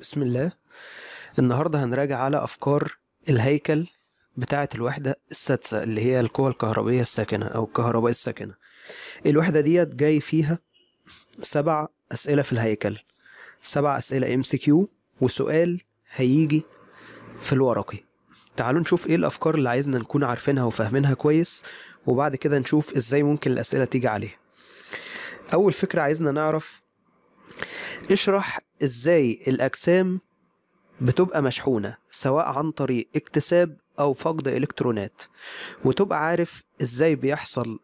بسم الله النهاردة هنراجع على أفكار الهيكل بتاعة الوحدة السادسة اللي هي القوى الكهربية الساكنة أو الكهرباء الساكنة الوحدة ديت جاي فيها سبع أسئلة في الهيكل سبع أسئلة ام سي كيو وسؤال هيجي في الورقي تعالوا نشوف ايه الأفكار اللي عايزنا نكون عارفينها وفاهمينها كويس وبعد كده نشوف ازاي ممكن الأسئلة تيجي عليها أول فكرة عايزنا نعرف اشرح ازاي الاجسام بتبقى مشحونة سواء عن طريق اكتساب أو فقد إلكترونات وتبقى عارف إزاي بيحصل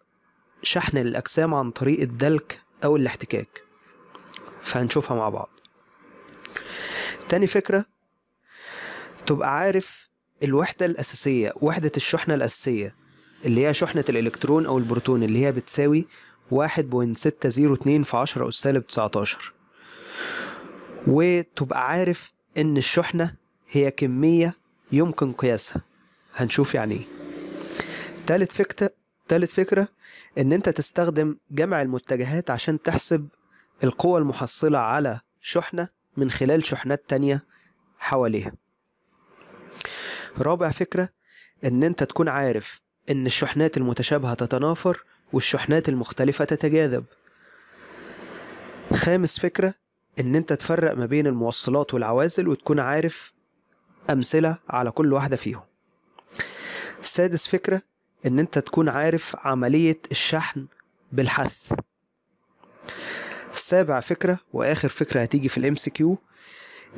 شحن الأجسام عن طريق الدلك أو الاحتكاك فهنشوفها مع بعض تاني فكرة تبقى عارف الوحدة الأساسية وحدة الشحنة الأساسية اللي هي شحنة الإلكترون أو البروتون اللي هي بتساوي واحد بوينت ستة زيرو اتنين في عشرة أس سالب تسعتاشر وتبقى عارف ان الشحنة هي كمية يمكن قياسها هنشوف يعني ايه تالت فكرة تالت فكرة ان انت تستخدم جمع المتجهات عشان تحسب القوة المحصلة على شحنة من خلال شحنات تانية حواليها رابع فكرة ان انت تكون عارف ان الشحنات المتشابهة تتنافر والشحنات المختلفة تتجاذب خامس فكرة ان انت تفرق ما بين الموصلات والعوازل وتكون عارف امثله على كل واحده فيهم سادس فكره ان انت تكون عارف عمليه الشحن بالحث سابع فكره واخر فكره هتيجي في الام كيو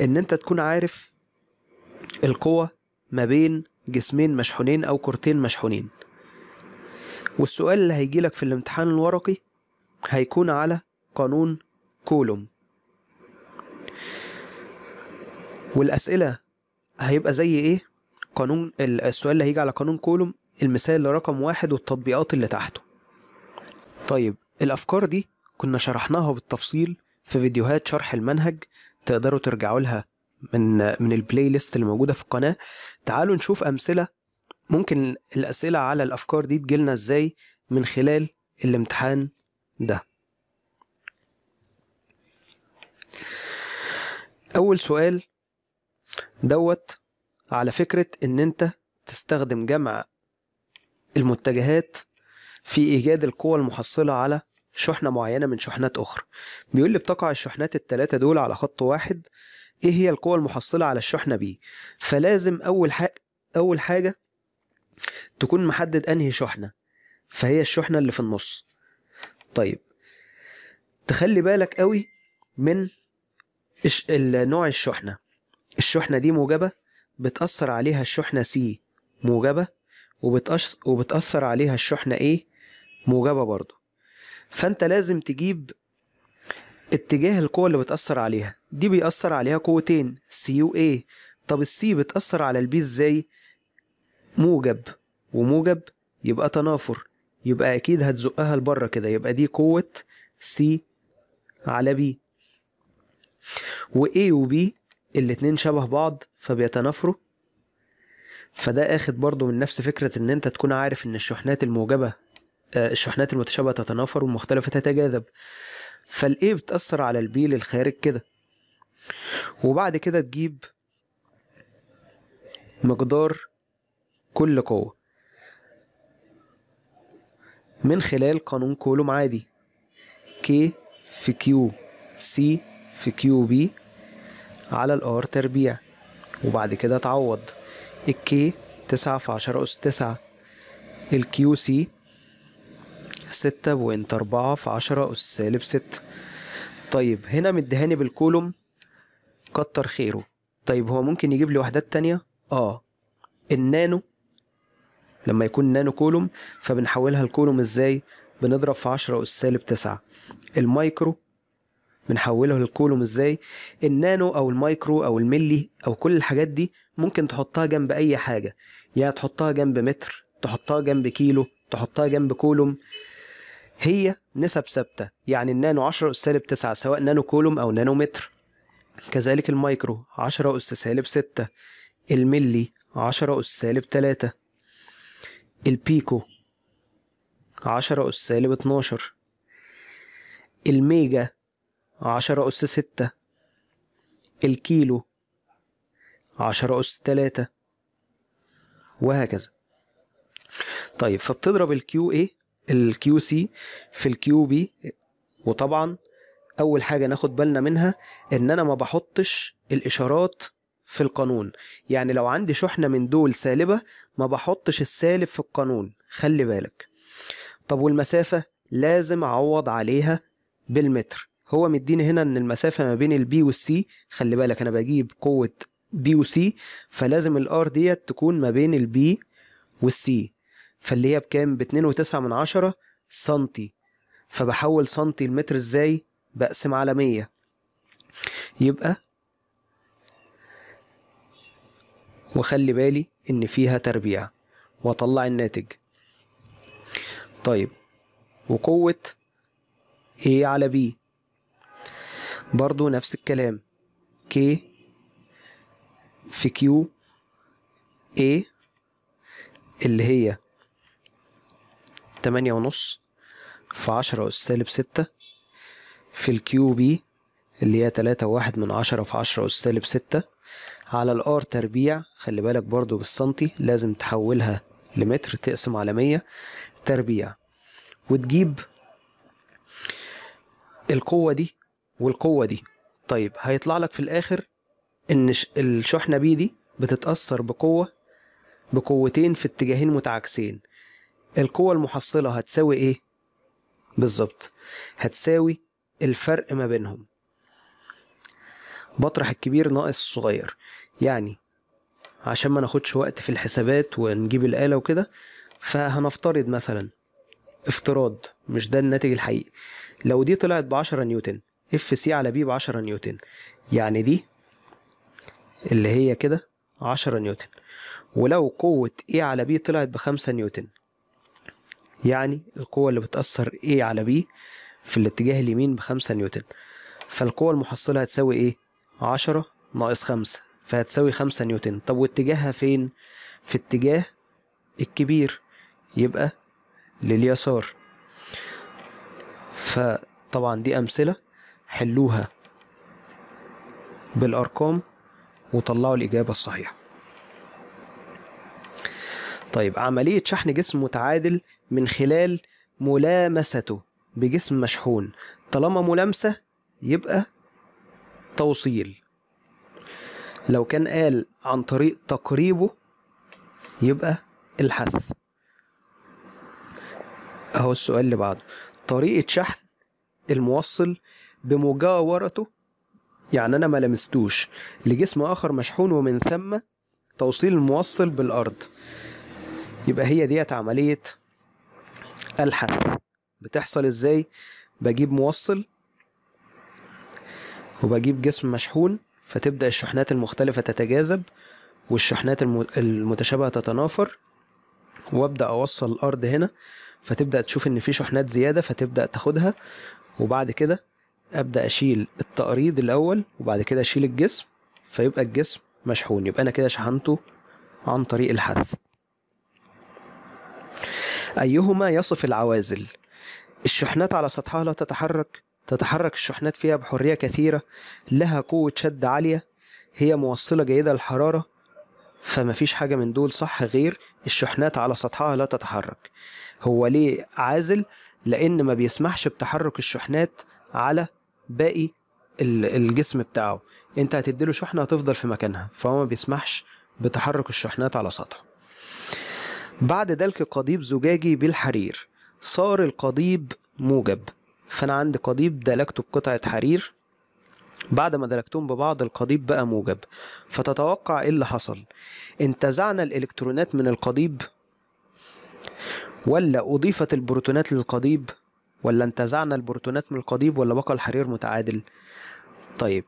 ان انت تكون عارف القوه ما بين جسمين مشحونين او كورتين مشحونين والسؤال اللي هيجيلك في الامتحان الورقي هيكون على قانون كولوم والاسئله هيبقى زي ايه قانون السؤال اللي هيجي على قانون كولوم المثال رقم واحد والتطبيقات اللي تحته طيب الافكار دي كنا شرحناها بالتفصيل في فيديوهات شرح المنهج تقدروا ترجعوا لها من من البلاي ليست اللي موجوده في القناه تعالوا نشوف امثله ممكن الاسئله على الافكار دي تجيلنا ازاي من خلال الامتحان ده اول سؤال دوت على فكرة إن أنت تستخدم جمع المتجهات في إيجاد القوة المحصلة على شحنة معينة من شحنات أخرى بيقول لي بتقع الشحنات التلاتة دول على خط واحد إيه هي القوة المحصلة على الشحنة بيه فلازم أول حاجة أول حاجة تكون محدد أنهي شحنة فهي الشحنة اللي في النص طيب تخلي بالك قوي من نوع الشحنة الشحنة دي موجبة بتأثر عليها الشحنة سي موجبة وبتأثر عليها الشحنة A موجبة برضو فانت لازم تجيب اتجاه القوة اللي بتأثر عليها دي بيأثر عليها قوتين سي و A طب السي بتأثر على البي ازاي موجب وموجب يبقى تنافر يبقى أكيد هتزقها لبره كده يبقى دي قوة سي على بي و A و B الاتنين شبه بعض فبيتنافروا فده اخد برضو من نفس فكرة ان انت تكون عارف ان الشحنات الموجبة آه، الشحنات المتشابهة تتنافر والمختلفة تتجاذب فالايه بتأثر على البي للخارج كده وبعد كده تجيب مقدار كل قوة من خلال قانون كولوم عادي كي في كيو سي في كيو بي على الار تربيع وبعد كده اتعوض الكي تسعة في عشرة أس تسعة الكيو سي ستة بوينت أربعة في عشرة أس سالب ستة طيب هنا مديهاني بالكولوم كتر خيره طيب هو ممكن يجيب لي وحدات تانية اه النانو لما يكون نانو كولوم فبنحولها لكولوم ازاي بنضرب في عشرة أس سالب تسعة المايكرو بنحوله للكولوم ازاي النانو او المايكرو او الملي او كل الحاجات دي ممكن تحطها جنب اي حاجه يعني تحطها جنب متر تحطها جنب كيلو تحطها جنب كولوم هي نسب ثابته يعني النانو 10 اس سالب 9 سواء نانو كولوم او نانو متر كذلك المايكرو 10 اس سالب 6 الملي 10 اس سالب 3 البيكو 10 اس سالب 12 الميجا عشرة أس ستة الكيلو عشرة أس تلاتة وهكذا طيب فبتضرب الكيو ايه الكيو سي في الكيو بي وطبعا اول حاجه ناخد بالنا منها ان انا ما بحطش الاشارات في القانون يعني لو عندي شحنه من دول سالبه ما بحطش السالب في القانون خلي بالك طب والمسافه لازم اعوض عليها بالمتر هو مديني هنا ان المسافه ما بين البي والسي خلي بالك انا بجيب قوه بي وسي فلازم الار ديت تكون ما بين البي والسي فاللي هي بكام ب2.9 من عشرة سنتي فبحول سنتي لمتر ازاي بقسم على 100 يبقى وخلي بالي ان فيها تربيع واطلع الناتج طيب وقوة ايه على بي برضو نفس الكلام K في Q A اللي هي تمانية ونص في عشرة أس سالب ستة في الكيو بي اللي هي تلاتة واحد من عشرة في عشرة أس سالب ستة على الآر تربيع خلي بالك برضو بالسنتي لازم تحولها لمتر تقسم على مية تربيع وتجيب القوة دي والقوه دي طيب هيطلع لك في الاخر ان الشحنه بي دي بتتاثر بقوه بقوتين في اتجاهين متعاكسين القوه المحصله هتساوي ايه بالظبط هتساوي الفرق ما بينهم بطرح الكبير ناقص الصغير يعني عشان ما ناخدش وقت في الحسابات ونجيب الآلة وكده فهنفترض مثلا افتراض مش ده الناتج الحقيقي لو دي طلعت بعشرة نيوتن اف سي على بي ب 10 نيوتن يعني دي اللي هي كده 10 نيوتن ولو قوة A على B طلعت بخمسة نيوتن يعني القوة اللي بتأثر A على B في الاتجاه اليمين بخمسة نيوتن فالقوة المحصلة هتساوي ايه؟ عشرة ناقص خمسة فهتساوي خمسة نيوتن طب واتجاهها فين؟ في اتجاه الكبير يبقى لليسار فطبعا دي أمثلة حلوها بالأرقام وطلعوا الإجابة الصحيحة طيب عملية شحن جسم متعادل من خلال ملامسته بجسم مشحون طالما ملامسة يبقى توصيل لو كان قال عن طريق تقريبه يبقى الحث اهو السؤال اللي بعده طريقة شحن الموصل بمجاورته يعني أنا ما لمستوش لجسم آخر مشحون ومن ثم توصيل الموصل بالأرض يبقى هي ديت عملية الحث بتحصل إزاي بجيب موصل وبجيب جسم مشحون فتبدأ الشحنات المختلفة تتجاذب والشحنات المتشابهة تتنافر وابدأ أوصل الأرض هنا فتبدأ تشوف إن في شحنات زيادة فتبدأ تاخدها وبعد كده ابدا اشيل التقريض الاول وبعد كده اشيل الجسم فيبقى الجسم مشحون يبقى انا كده شحنته عن طريق الحذف ايهما يصف العوازل الشحنات على سطحها لا تتحرك تتحرك الشحنات فيها بحريه كثيره لها قوه شد عاليه هي موصله جيده للحراره فما فيش حاجة من دول صح غير الشحنات على سطحها لا تتحرك هو ليه عازل لأن ما بيسمحش بتحرك الشحنات على باقي الجسم بتاعه انت هتديله شحنه هتفضل في مكانها فهو ما بيسمحش بتحرك الشحنات على سطحه بعد دلك قضيب زجاجي بالحرير صار القضيب موجب فانا عندي قضيب دلكته بقطعه حرير بعد ما دلكتهم ببعض القضيب بقى موجب فتتوقع ايه اللي حصل انتزعنا الالكترونات من القضيب ولا اضيفت البروتونات للقضيب ولا انتزعنا البروتونات من القضيب ولا بقى الحرير متعادل طيب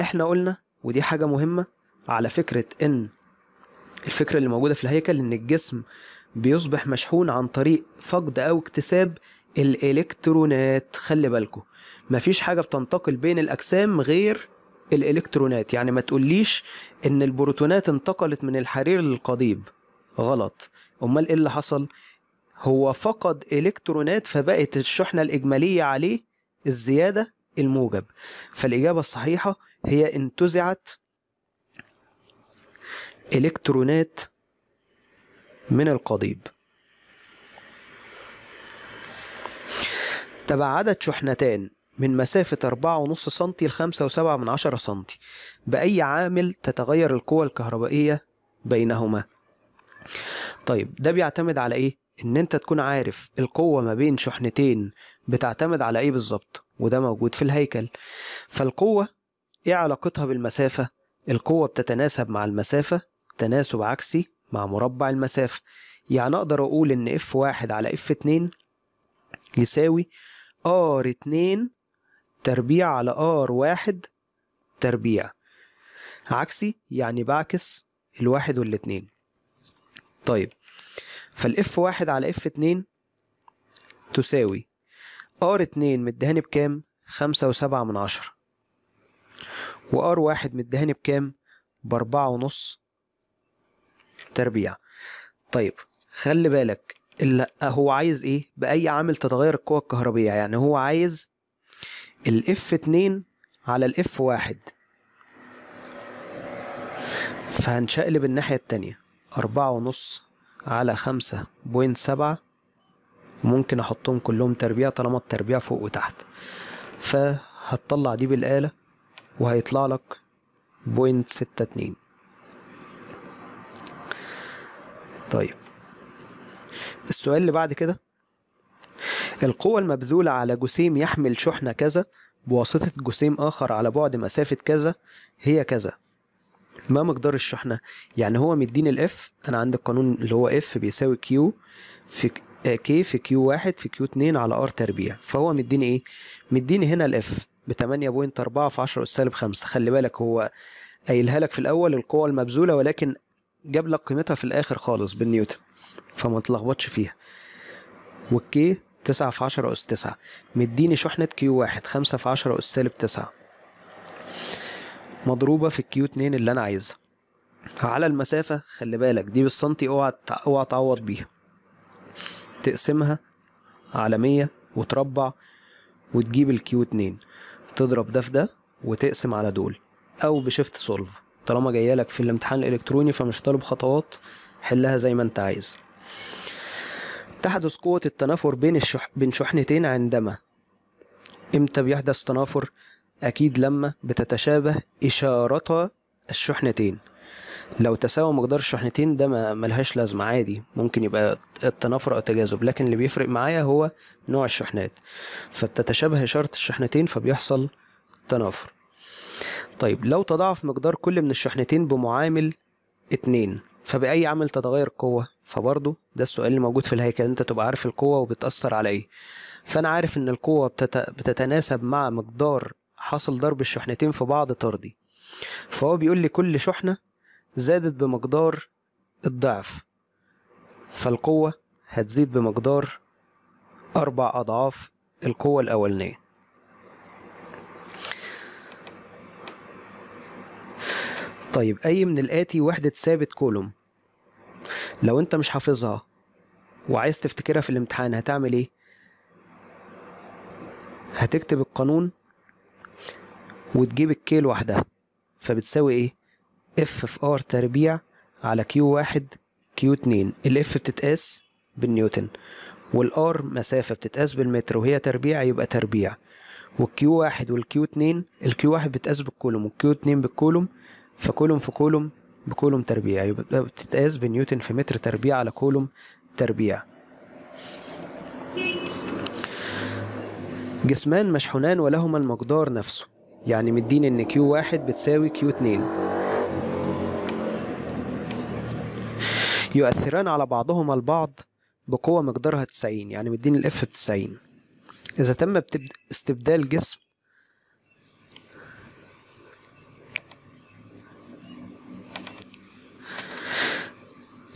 احنا قلنا ودي حاجة مهمة على فكرة ان الفكرة اللي موجودة في الهيكل ان الجسم بيصبح مشحون عن طريق فقد او اكتساب الالكترونات خلي بالكم مفيش حاجة بتنتقل بين الاجسام غير الالكترونات يعني ما تقوليش ان البروتونات انتقلت من الحرير للقضيب غلط امال ايه اللي حصل هو فقد إلكترونات فبقت الشحنة الإجمالية عليه الزيادة الموجب فالإجابة الصحيحة هي انتزعت إلكترونات من القضيب تباعدت شحنتان من مسافة 4.5 سم ل 5.7 سم بأي عامل تتغير القوى الكهربائية بينهما طيب ده بيعتمد على إيه؟ ان انت تكون عارف القوة ما بين شحنتين بتعتمد على ايه بالظبط وده موجود في الهيكل فالقوة ايه علاقتها بالمسافة القوة بتتناسب مع المسافة تناسب عكسي مع مربع المسافة يعني اقدر اقول ان اف واحد على اف اتنين يساوي ار اتنين تربيع على ار واحد تربيع عكسي يعني بعكس الواحد والاتنين طيب فالاف واحد على اف اتنين تساوي ار اتنين مدهاني بكام خمسة وسبعة من عشرة وار واحد مدهاني بكام باربعة ونص تربيع طيب خلي بالك اللي هو عايز ايه بأي عامل تتغير القوة الكهربية يعني هو عايز الاف اتنين على الاف واحد فهنشقلب الناحية التانية أربعة ونص على خمسة بوينت سبعة ممكن أحطهم كلهم تربيع طالما التربيع فوق وتحت فهتطلع دي بالآلة وهيطلع لك بوينت ستة اتنين طيب السؤال اللي بعد كده القوة المبذولة على جسيم يحمل شحنة كذا بواسطة جسيم آخر على بعد مسافة كذا هي كذا ما مقدار الشحنة يعني هو مديني الاف انا عندي القانون اللي هو اف بيساوي كيو في كي آه، في كيو واحد في كيو اتنين على ار تربيع فهو مديني ايه مديني هنا الاف ب 8.4 في 10 سالب 5 خلي بالك هو قايلها لك في الاول القوة المبذولة ولكن جاب لك قيمتها في الاخر خالص بالنيوتن فما تلخبطش فيها والكي 9 في 10 أس 9 مديني شحنة كيو واحد 5 في 10 أس سالب 9 مضروبة في الكيو 2 اللي أنا عايزها على المسافة خلي بالك دي بالسنتي اوعى اوعى تعوض بيها تقسمها على مية وتربع وتجيب الكيو 2 تضرب ده في ده وتقسم على دول أو بشيفت سولف طالما جاية لك في الامتحان الإلكتروني فمش طالب خطوات حلها زي ما أنت عايز تحدث قوة التنافر بين الشح... بين شحنتين عندما امتى بيحدث تنافر أكيد لما بتتشابه إشارتا الشحنتين لو تساوى مقدار الشحنتين ده ملهاش لازمة عادي ممكن يبقى التنافر أو التجاذب لكن اللي بيفرق معايا هو نوع الشحنات فبتتشابه إشارة الشحنتين فبيحصل تنافر طيب لو تضاعف مقدار كل من الشحنتين بمعامل اتنين فبأي عامل تتغير القوة فبرضه ده السؤال اللي موجود في الهيكل انت تبقى عارف القوة وبتأثر على ايه فأنا عارف ان القوة بتت... بتتناسب مع مقدار حصل ضرب الشحنتين في بعض طردي فهو بيقول لي كل شحنة زادت بمقدار الضعف فالقوة هتزيد بمقدار أربع أضعاف القوة الأولانية طيب أي من الآتي وحدة ثابت كولوم لو أنت مش حافظها وعايز تفتكرها في الامتحان هتعمل إيه؟ هتكتب القانون وتجيب الكي لوحدها فبتساوي ايه اف في ار تربيع على كيو واحد كيو اتنين الاف بتتقاس بالنيوتن والار مسافة بتتقاس بالمتر وهي تربيع يبقى تربيع والكيو واحد والكيو اتنين الكيو واحد بتتقاس بالكولوم والكيو اتنين بالكولوم فكولوم في كولوم بكولوم تربيع يبقى بتتقاس بنيوتن في متر تربيع على كولوم تربيع جسمان مشحونان ولهما المقدار نفسه يعني مدين ان كيو واحد بتساوي كيو اتنين يؤثران على بعضهما البعض بقوة مقدارها تسعين يعني مدين الاف بتسعين إذا تم استبدال جسم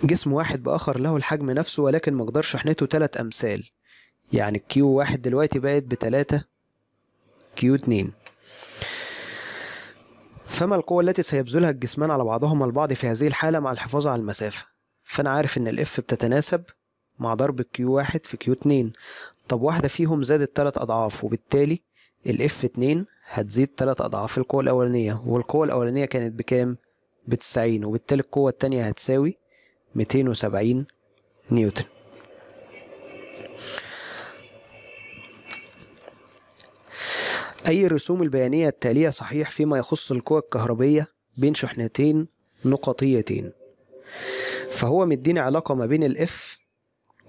جسم واحد بآخر له الحجم نفسه ولكن مقدار شحنته تلات أمثال يعني كيو واحد دلوقتي بقت بتلاتة كيو اتنين فما القوة التي سيبذلها الجسمان على بعضهما البعض في هذه الحالة مع الحفاظ على المسافة فأنا عارف إن الإف بتتناسب مع ضرب كيو واحد في كيو اتنين طب واحدة فيهم زادت تلات أضعاف وبالتالي الإف اتنين هتزيد تلات أضعاف القوة الأولانية والقوة الأولانية كانت بكام؟ بتسعين وبالتالي القوة التانية هتساوي ميتين وسبعين نيوتن أي الرسوم البيانية التالية صحيح فيما يخص القوى الكهربية بين شحنتين نقطيتين فهو مديني علاقة ما بين الاف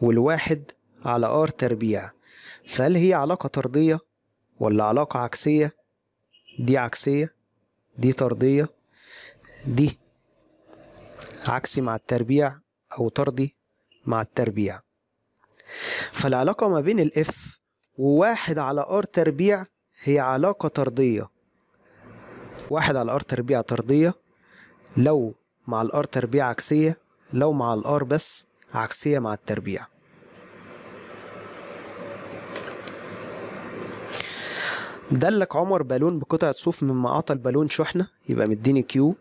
والواحد على ار تربيع فهل هي علاقة طردية ولا علاقة عكسية دي عكسية دي طردية دي عكسي مع التربيع أو طردي مع التربيع فالعلاقة ما بين الاف وواحد على ار تربيع هي علاقة طردية واحد على الار تربيع طردية لو مع الار تربيع عكسية لو مع الار بس عكسية مع التربيع دلك عمر بالون بقطعة صوف من مقاطع البالون شحنة يبقى مديني كيو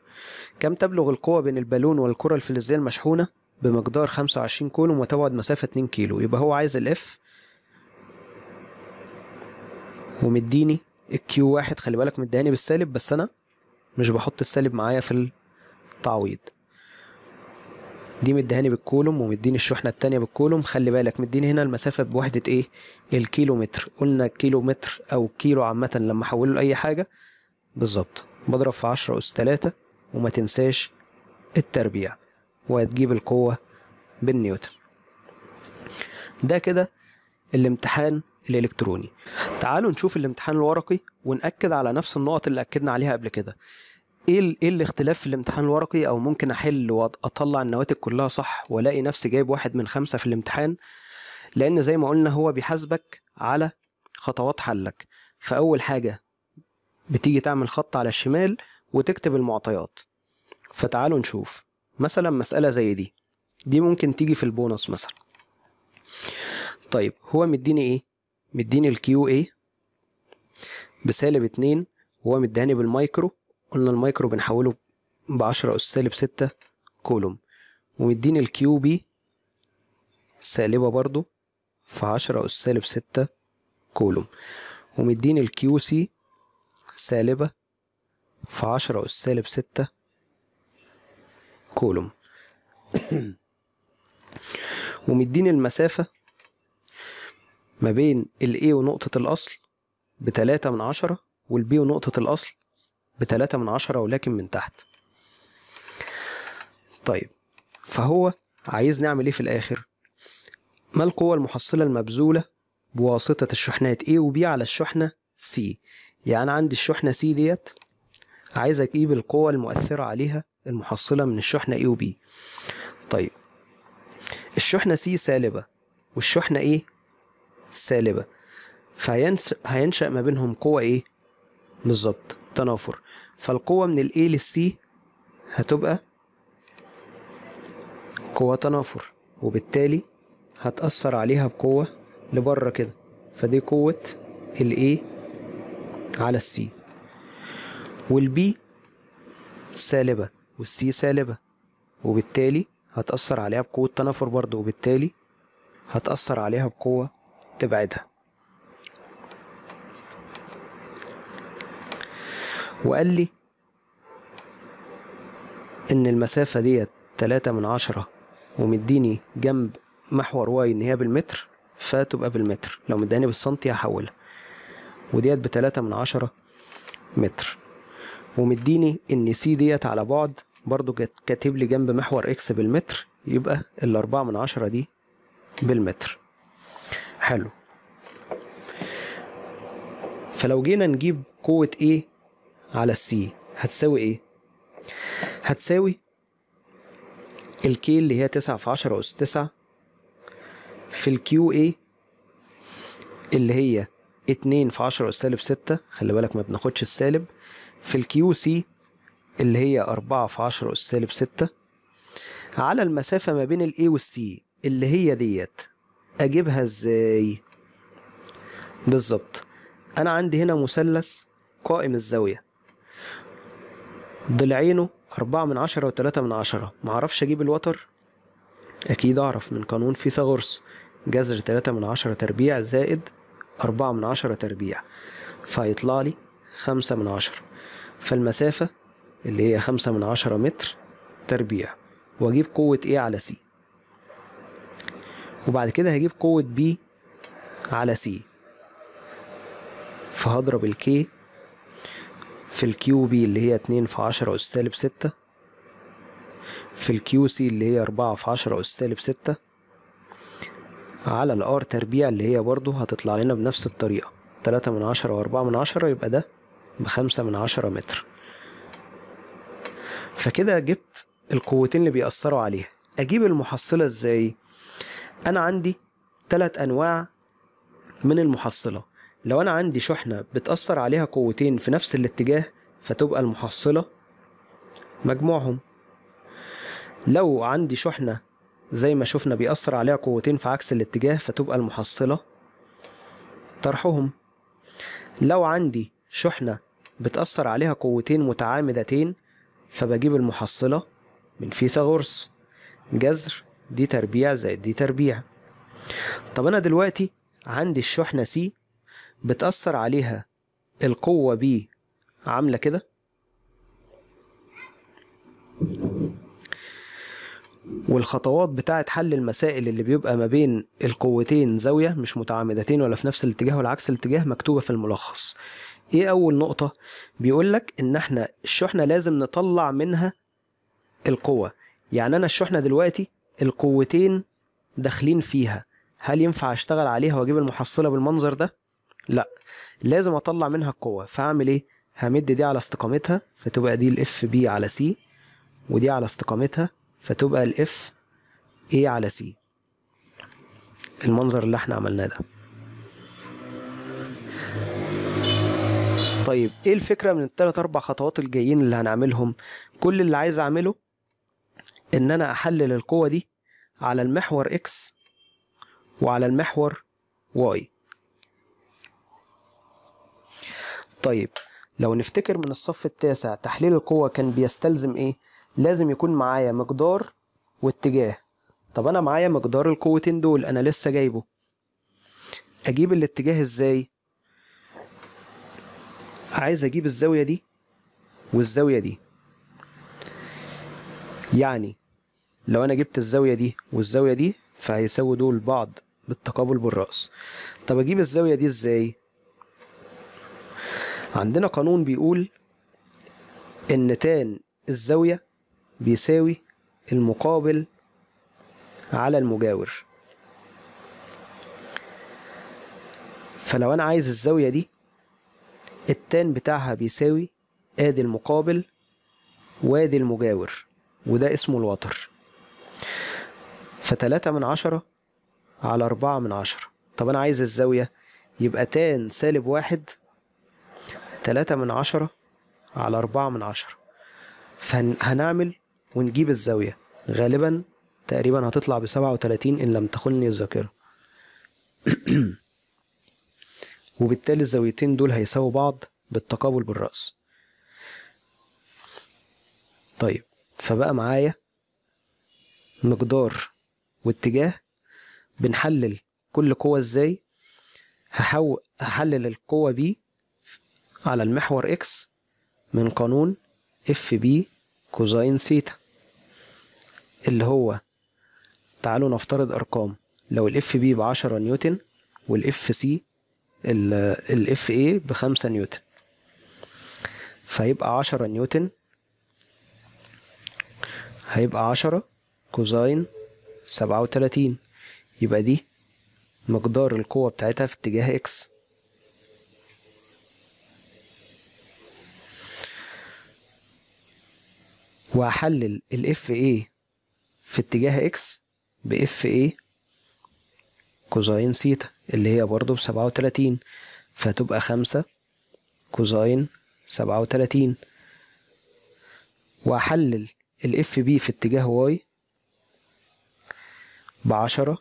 كم تبلغ القوة بين البالون والكرة الفلزية المشحونة بمقدار 25 كولوم وتبعد مسافة 2 كيلو يبقى هو عايز الاف ومديني الكيو واحد خلي بالك مداني بالسالب بس انا مش بحط السالب معايا في التعويض دي مدهاني بالكولوم ومديني الشحنة التانية بالكولوم خلي بالك مديني هنا المسافة بوحدة ايه الكيلومتر قلنا كيلومتر او كيلو عامة لما احوله لأي حاجة بالظبط بضرب في عشرة أس تلاتة وما تنساش التربيع وهتجيب القوة بالنيوتن ده كده الامتحان الالكتروني تعالوا نشوف الامتحان الورقي ونأكد على نفس النقط اللي أكدنا عليها قبل كده ايه ايه الاختلاف في الامتحان الورقي او ممكن احل واطلع النواتج كلها صح والاقي نفسي جايب واحد من خمسة في الامتحان لان زي ما قلنا هو بيحاسبك على خطوات حلك فاول حاجة بتيجي تعمل خط على الشمال وتكتب المعطيات فتعالوا نشوف مثلا مسألة زي دي دي ممكن تيجي في البونص مثلا طيب هو مديني ايه مديني الكيو اي بسالب اتنين وهو مداني بالمايكرو قلنا المايكرو بنحوله بعشرة أس سالب ستة كولوم ومديني الكيو بي سالبة برضو في عشرة أس سالب ستة كولوم ومديني الكيو سي سالبة في عشرة أس سالب ستة كولوم ومديني المسافة ما بين الـ A ونقطة الأصل بتلاتة من عشرة والـ B ونقطة الأصل بتلاتة من عشرة ولكن من تحت طيب فهو عايز نعمل ايه في الآخر ما القوة المحصلة المبذولة بواسطة الشحنات A و B على الشحنة C يعني عندي الشحنة C ديت عايز اجيب القوة المؤثرة عليها المحصلة من الشحنة A و B طيب الشحنة C سالبة والشحنة A سالبة فهينشأ ما بينهم قوة ايه بالظبط تنافر فالقوة من ال A C هتبقى قوة تنافر وبالتالي هتأثر عليها بقوة لبره كده فدي قوة ال A على ال C B سالبة وال C سالبة وبالتالي هتأثر عليها بقوة تنافر برضه وبالتالي هتأثر عليها بقوة تبعدها وقال لي ان المسافة ديت تلاتة من عشرة ومديني جنب محور واي ان هي بالمتر فتبقى بالمتر لو مداني بالسنتي هحولها وديت بتلاتة من عشرة متر ومديني ان سي ديت على بعد برضو كاتب لي جنب محور اكس بالمتر يبقى الأربعة من عشرة دي بالمتر حلو فلو جينا نجيب قوة A على السي هتساوي ايه؟ هتساوي الكي اللي هي تسعة في عشرة أس تسعة في الكيو QA اللي هي اتنين في عشرة أس سالب ستة خلي بالك ما بناخدش السالب في الكيو سي اللي هي أربعة في عشرة أس سالب ستة على المسافة ما بين الاي والسي اللي هي ديت اجيبها ازاي بالظبط انا عندي هنا مثلث قائم الزاوية ضلعينه أربعة من عشرة وتلاتة من عشرة معرفش أجيب الوتر أكيد أعرف من قانون فيثاغورس جذر تلاتة من عشرة تربيع زائد أربعة من عشرة تربيع فيطلع لي خمسة من عشرة فالمسافة اللي هي خمسة من عشرة متر تربيع وأجيب قوة إيه على سي وبعد كده هجيب قوة بي على سي فهضرب الكي في الكيو بي اللي هي اتنين في عشرة أس سالب ستة في الكيو سي اللي هي أربعة في عشرة أس سالب ستة على الار تربيع اللي هي برضو هتطلع لنا بنفس الطريقة تلاتة من عشرة وأربعة من عشرة يبقى ده بخمسة من عشرة متر فكده جبت القوتين اللي بيأثروا عليها أجيب المحصلة إزاي؟ انا عندي تلات انواع من المحصله لو انا عندي شحنه بتاثر عليها قوتين في نفس الاتجاه فتبقى المحصله مجموعهم لو عندي شحنه زي ما شفنا بيأثر عليها قوتين في عكس الاتجاه فتبقى المحصلة طرحهم لو عندي شحنة بتأثر عليها قوتين متعامدتين فبجيب المحصلة من فيثاغورس جذر دي تربيع زائد دي تربيع طب أنا دلوقتي عندي الشحنة سي بتأثر عليها القوة بي عاملة كده والخطوات بتاعة حل المسائل اللي بيبقى ما بين القوتين زاوية مش متعامدتين ولا في نفس الاتجاه ولا عكس الاتجاه مكتوبة في الملخص ايه أول نقطة؟ بيقولك إن احنا الشحنة لازم نطلع منها القوة يعني أنا الشحنة دلوقتي القوتين داخلين فيها هل ينفع اشتغل عليها واجيب المحصله بالمنظر ده لا لازم اطلع منها القوه فاعمل ايه همد دي على استقامتها فتبقى دي الاف بي على سي ودي على استقامتها فتبقى الاف اي على سي المنظر اللي احنا عملناه ده طيب ايه الفكره من الثلاث اربع خطوات الجايين اللي هنعملهم كل اللي عايز اعمله ان انا احلل القوه دي على المحور X وعلى المحور Y طيب لو نفتكر من الصف التاسع تحليل القوة كان بيستلزم ايه لازم يكون معايا مقدار واتجاه طب انا معايا مقدار القوتين دول انا لسه جايبه اجيب الاتجاه ازاي عايز اجيب الزاوية دي والزاوية دي يعني لو انا جبت الزاويه دي والزاويه دي فهيساووا دول بعض بالتقابل بالرأس طب اجيب الزاويه دي ازاي عندنا قانون بيقول ان تان الزاويه بيساوي المقابل على المجاور فلو انا عايز الزاويه دي التان بتاعها بيساوي ادي المقابل وادي المجاور وده اسمه الوتر فتلاتة من عشرة على أربعة من عشرة طب أنا عايز الزاوية يبقى تان سالب واحد تلاتة من عشرة على أربعة من عشرة فهنعمل ونجيب الزاوية غالبا تقريبا هتطلع بسبعة وتلاتين إن لم تخلني الذاكرة وبالتالي الزاويتين دول هيساووا بعض بالتقابل بالرأس طيب فبقى معايا مقدار واتجاه بنحلل كل قوة ازاي هحو... هحلل القوة بي على المحور اكس من قانون اف بي كوزاين سيتا اللي هو تعالوا نفترض ارقام لو الاف بي بعشرة نيوتن والاف سي الاف اي بخمسة نيوتن فهيبقى عشرة نيوتن هيبقى عشرة كوزاين سبعة وتلاتين يبقى دي مقدار القوة بتاعتها في اتجاه إكس وهحلل ال FA في اتجاه إكس ب FA كوزين سيتا اللي هي برضه بسبعة وتلاتين فتبقى خمسة كوزين سبعة وتلاتين وهحلل ال اف في اتجاه واي بعشرة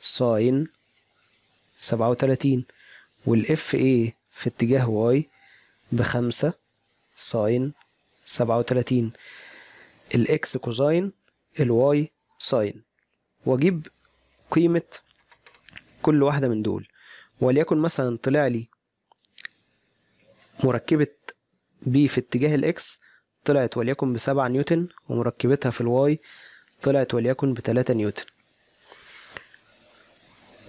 ساين سبعة وتلاتين والاف ايه في اتجاه واي بخمسة ساين سبعة وتلاتين الاكس كوزاين الواي ساين واجيب قيمة كل واحدة من دول وليكن مثلا طلع لي مركبة بي في اتجاه الإكس طلعت وليكن بسبعة نيوتن ومركبتها في الواي طلعت وليكن بتلاتة نيوتن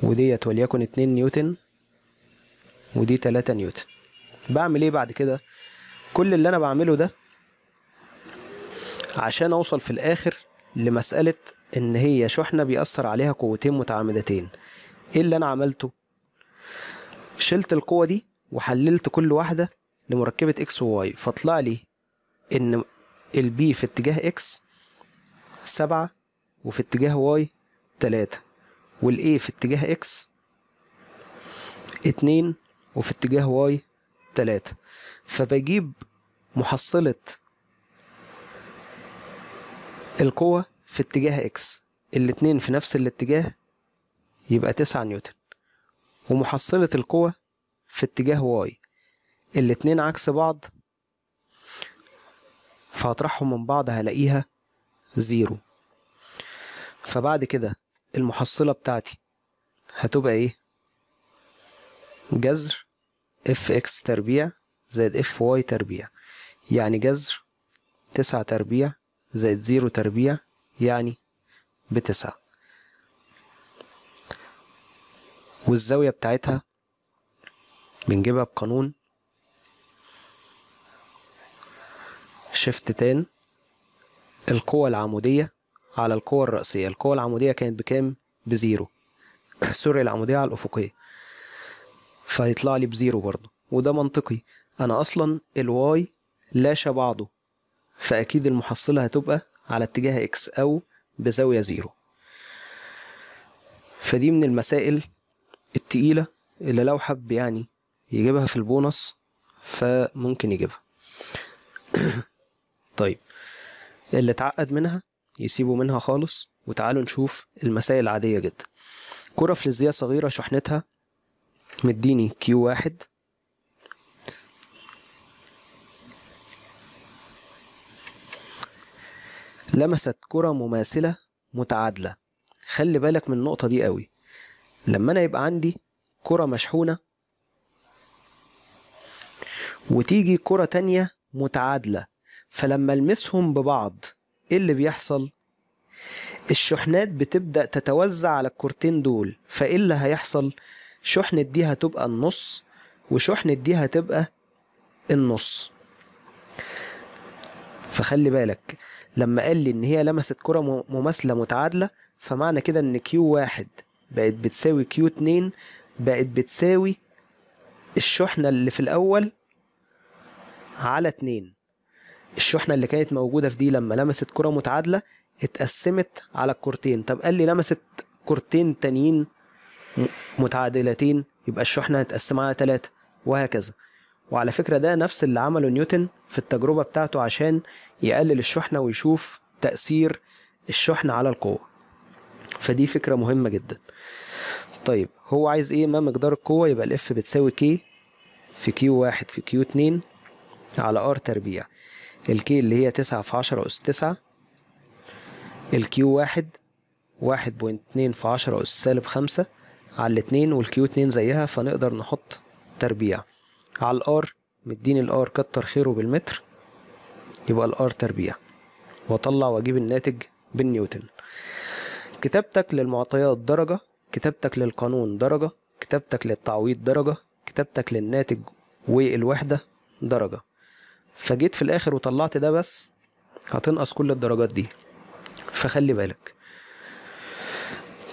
وديت وليكن 2 نيوتن ودي 3 نيوتن بعمل ايه بعد كده كل اللي انا بعمله ده عشان اوصل في الاخر لمسألة ان هي شحنة بيأثر عليها قوتين متعامدتين ايه اللي انا عملته شلت القوة دي وحللت كل واحدة لمركبة اكس وواي فطلع لي ان البي في اتجاه اكس سبعة وفي اتجاه واي تلاتة والاي في اتجاه اكس اتنين وفي اتجاه واي تلاتة فبجيب محصلة القوة في اتجاه اكس الاتنين في نفس الاتجاه يبقى تسعة نيوتن ومحصلة القوة في اتجاه واي الاتنين عكس بعض فهطرحهم من بعض هلاقيها زيرو فبعد كده المحصلة بتاعتي هتبقى ايه جذر اف اكس تربيع زائد اف واي تربيع يعني جذر تسعة تربيع زائد زيرو تربيع يعني بتسعة والزاوية بتاعتها بنجيبها بقانون شيفت تان القوة العمودية على القوة الرأسية القوة العمودية كانت بكام؟ بزيرو سوري العمودية على الأفقية فهيطلع لي بزيرو برضو وده منطقي أنا أصلا الواي لاشى بعضه فأكيد المحصلة هتبقى على اتجاه إكس أو بزاوية زيرو فدي من المسائل التقيلة اللي لو حب يعني يجيبها في البونص فممكن يجيبها طيب اللي اتعقد منها يسيبوا منها خالص وتعالوا نشوف المسائل العادية جدا كرة فلزية صغيرة شحنتها مديني كيو واحد لمست كرة مماثلة متعادلة خلي بالك من النقطة دي قوي لما أنا يبقى عندي كرة مشحونة وتيجي كرة تانية متعادلة فلما ألمسهم ببعض ايه اللي بيحصل الشحنات بتبدأ تتوزع على الكورتين دول فايه اللي هيحصل شحنة دي هتبقى النص وشحنة دي هتبقى النص فخلي بالك لما قال لي ان هي لمست كرة مماثلة متعادلة فمعنى كده ان كيو واحد بقت بتساوي كيو اتنين بقت بتساوي الشحنة اللي في الاول على اتنين الشحنه اللي كانت موجوده في دي لما لمست كره متعادله اتقسمت على الكورتين طب قال لي لمست كورتين تانيين متعادلتين يبقى الشحنه هتتقسم على ثلاثه وهكذا وعلى فكره ده نفس اللي عمله نيوتن في التجربه بتاعته عشان يقلل الشحنه ويشوف تاثير الشحنه على القوه فدي فكره مهمه جدا طيب هو عايز ايه ما مقدار القوه يبقى الاف بتساوي كي في كيو واحد في كيو اتنين على ار تربيع الكي اللي هي تسعة في عشرة أس تسعة الكيو واحد واحد بوينت اتنين في عشرة أس سالب خمسة على الاتنين والكيو اتنين زيها فنقدر نحط تربيع على الار مديني الار كتر خيره بالمتر يبقى الار تربيع واطلع واجيب الناتج بالنيوتن كتابتك للمعطيات درجة كتابتك للقانون درجة كتابتك للتعويض درجة كتابتك للناتج والوحدة درجة فجيت في الاخر وطلعت ده بس هتنقص كل الدرجات دي فخلي بالك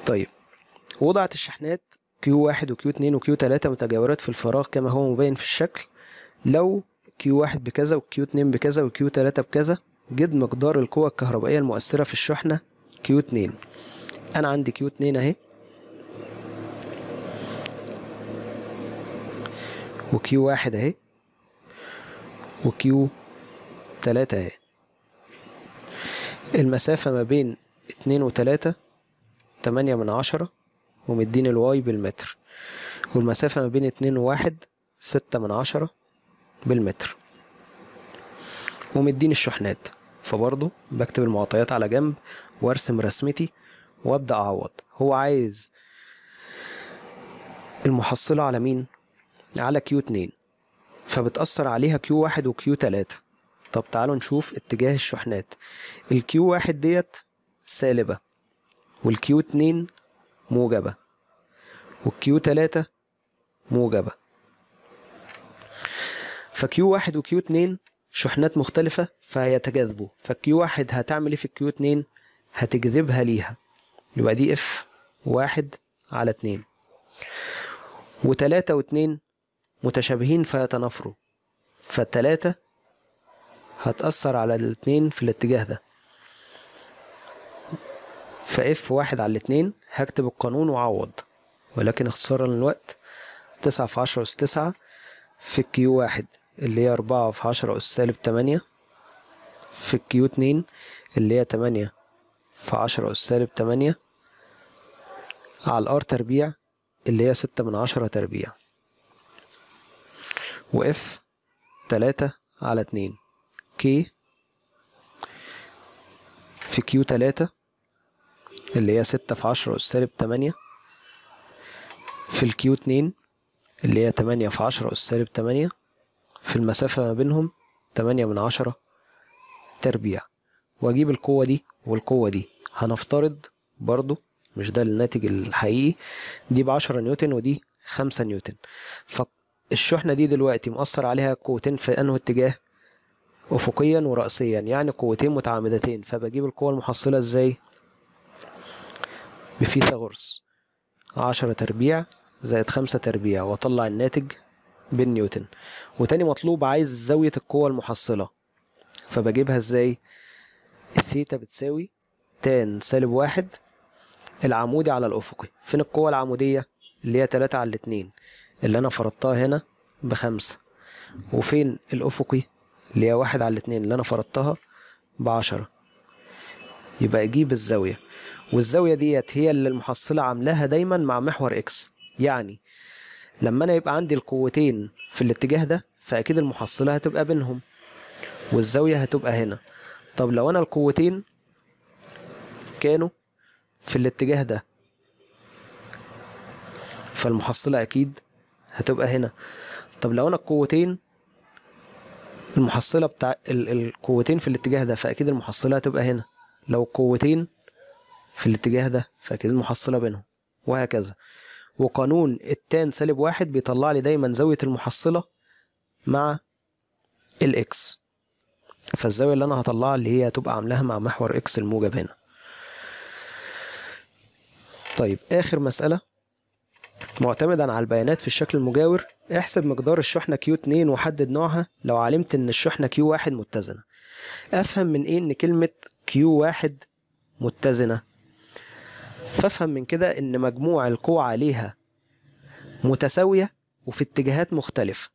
طيب وضعت الشحنات كيو واحد وكيو اتنين وكيو تلاتة متجاورات في الفراغ كما هو مبين في الشكل لو كيو واحد بكذا وكيو اتنين بكذا وكيو تلاتة بكذا جد مقدار القوة الكهربائية المؤثرة في الشحنة كيو اتنين أنا عندي كيو اتنين أهي وكيو واحد أهي وكيو 3 اهي المسافة ما بين اتنين وتلاتة تمانية من عشرة ومدين الواي بالمتر والمسافة ما بين اتنين وواحد ستة من عشرة بالمتر ومدين الشحنات فبرضه بكتب المعطيات على جنب وارسم رسمتي وابدأ اعوض هو عايز المحصلة على مين؟ على كيو اتنين فبتأثر عليها كيو واحد وكيو تلاتة طب تعالوا نشوف اتجاه الشحنات الكيو واحد ديت سالبة والكيو اتنين موجبة والكيو تلاتة موجبة فكيو واحد وكيو اتنين شحنات مختلفة فهيتجاذبوا فكيو واحد هتعمل ايه في الكيو اتنين هتجذبها ليها يبقى دي اف واحد على اتنين وتلاتة واتنين متشابهين فيتنافروا فالتلاتة هتأثر على الاتنين في الاتجاه ده فاف واحد على الاتنين هكتب القانون وعوض ولكن اختصارا للوقت تسعة في عشرة أس تسعة في الكيو واحد اللي هي أربعة في عشرة أس سالب تمانية في الكيو اتنين اللي هي تمانية في عشرة أس سالب تمانية على الار تربيع اللي هي ستة من عشرة تربيع وإف تلاتة على اتنين كي في كيو تلاتة اللي هي ستة في عشرة أس سالب تمانية في الكيو اتنين اللي هي تمانية في عشرة أس سالب تمانية في المسافة ما بينهم تمانية من عشرة تربيع وأجيب القوة دي والقوة دي هنفترض برضو مش ده الناتج الحقيقي دي بعشرة نيوتن ودي خمسة نيوتن فك الشحنة دي دلوقتي مؤثر عليها قوتين في أنه اتجاه أفقيا ورأسيا يعني قوتين متعامدتين فبجيب القوة المحصلة ازاي بفيثاغورس عشرة تربيع زائد خمسة تربيع وأطلع الناتج بالنيوتن وتاني مطلوب عايز زاوية القوة المحصلة فبجيبها ازاي الثيتا بتساوي تان سالب واحد العمودي على الأفقي فين القوة العمودية اللي هي تلاتة على الاتنين اللي أنا فرضتها هنا بخمسة وفين الأفقي اللي هي واحد على الاتنين اللي أنا فرضتها بعشرة يبقى أجيب الزاوية والزاوية ديت هي اللي المحصلة عاملاها دايما مع محور إكس يعني لما أنا يبقى عندي القوتين في الاتجاه ده فأكيد المحصلة هتبقى بينهم والزاوية هتبقى هنا طب لو أنا القوتين كانوا في الاتجاه ده فالمحصلة أكيد هتبقى هنا طب لو انا القوتين المحصلة بتاع القوتين في الاتجاه ده فأكيد المحصلة هتبقى هنا لو القوتين في الاتجاه ده فأكيد المحصلة بينهم وهكذا وقانون التان سالب واحد بيطلع لي دايما زاوية المحصلة مع الإكس فالزاوية اللي أنا هطلعها اللي هي هتبقى عاملاها مع محور إكس الموجب هنا طيب آخر مسألة معتمدا على البيانات في الشكل المجاور احسب مقدار الشحنة Q2 وحدد نوعها لو علمت ان الشحنة Q1 متزنة افهم من ايه ان كلمة Q1 متزنة فافهم من كده ان مجموع القوى عليها متساوية وفي اتجاهات مختلفة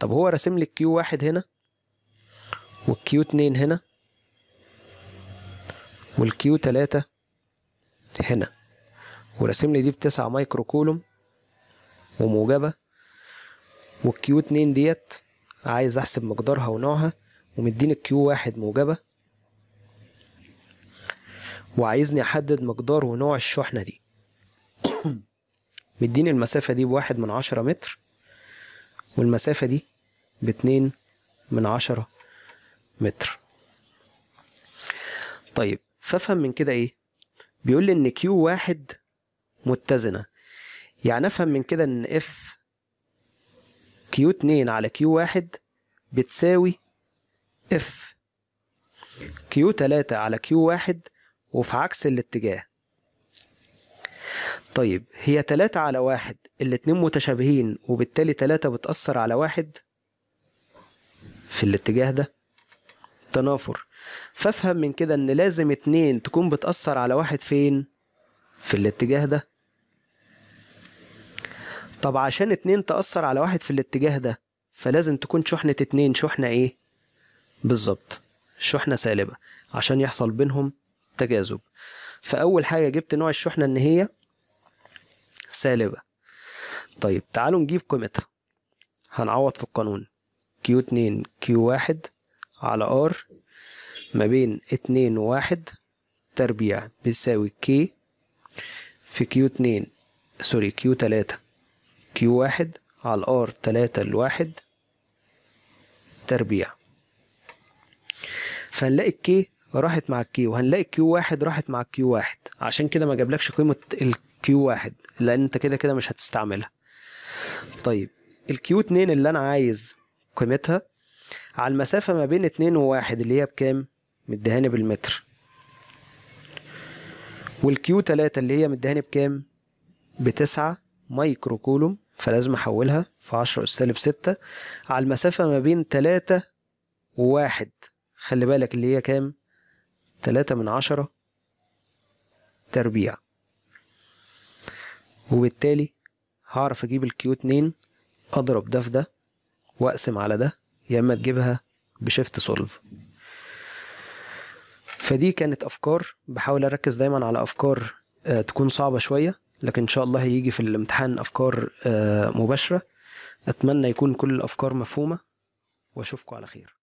طب هو رسم لك Q1 هنا والq 2 هنا والq 3 هنا وراسم لي دي بتسعة مايكرو كولوم وموجبة والكيو اتنين ديت عايز احسب مقدارها ونوعها ومديني الكيو واحد موجبة وعايزني احدد مقدار ونوع الشحنة دي مديني المسافة دي بواحد من عشرة متر والمسافة دي باتنين من عشرة متر طيب فافهم من كده ايه بيقول لي ان كيو واحد متزنة يعني أفهم من كده إن اف كيو 2 على كيو 1 بتساوي اف كيو 3 على كيو 1 وفي عكس الاتجاه طيب هي 3 على 1 الاتنين متشابهين وبالتالي 3 بتأثر على 1 في الاتجاه ده تنافر فافهم من كده ان لازم 2 تكون بتأثر على 1 فين في الاتجاه ده طب عشان اتنين تأثر على واحد في الاتجاه ده فلازم تكون شحنة اتنين شحنة ايه؟ بالظبط شحنة سالبة عشان يحصل بينهم تجاذب فأول حاجة جبت نوع الشحنة إن هي سالبة طيب تعالوا نجيب قيمتها هنعوض في القانون كيو اتنين كيو واحد على ار ما بين اتنين وواحد تربيع بيساوي كي في كيو اتنين سوري كيو تلاتة كيو واحد على الار تلاتة لواحد تربيع فهنلاقي الكي راحت مع الكي وهنلاقي الكيو واحد راحت مع الكيو واحد عشان كده ما جابلكش قيمة الكيو واحد لأن أنت كده كده مش هتستعملها طيب الكيو اتنين اللي أنا عايز قيمتها على المسافة ما بين اتنين وواحد اللي هي بكام؟ مديهاني بالمتر والكيو تلاتة اللي هي مديهاني بكام؟ بتسعة مايكرو كولوم فلازم أحولها في عشرة أس سالب ستة على المسافة ما بين تلاتة وواحد خلي بالك اللي هي كام تلاتة من عشرة تربيع وبالتالي هعرف أجيب الكيو اتنين أضرب ده في ده وأقسم على ده يا إما تجيبها بشيفت سولف فدي كانت أفكار بحاول أركز دايما على أفكار آه، تكون صعبة شوية لكن ان شاء الله هيجي في الامتحان افكار آه، مباشره اتمنى يكون كل الافكار مفهومه واشوفكم على خير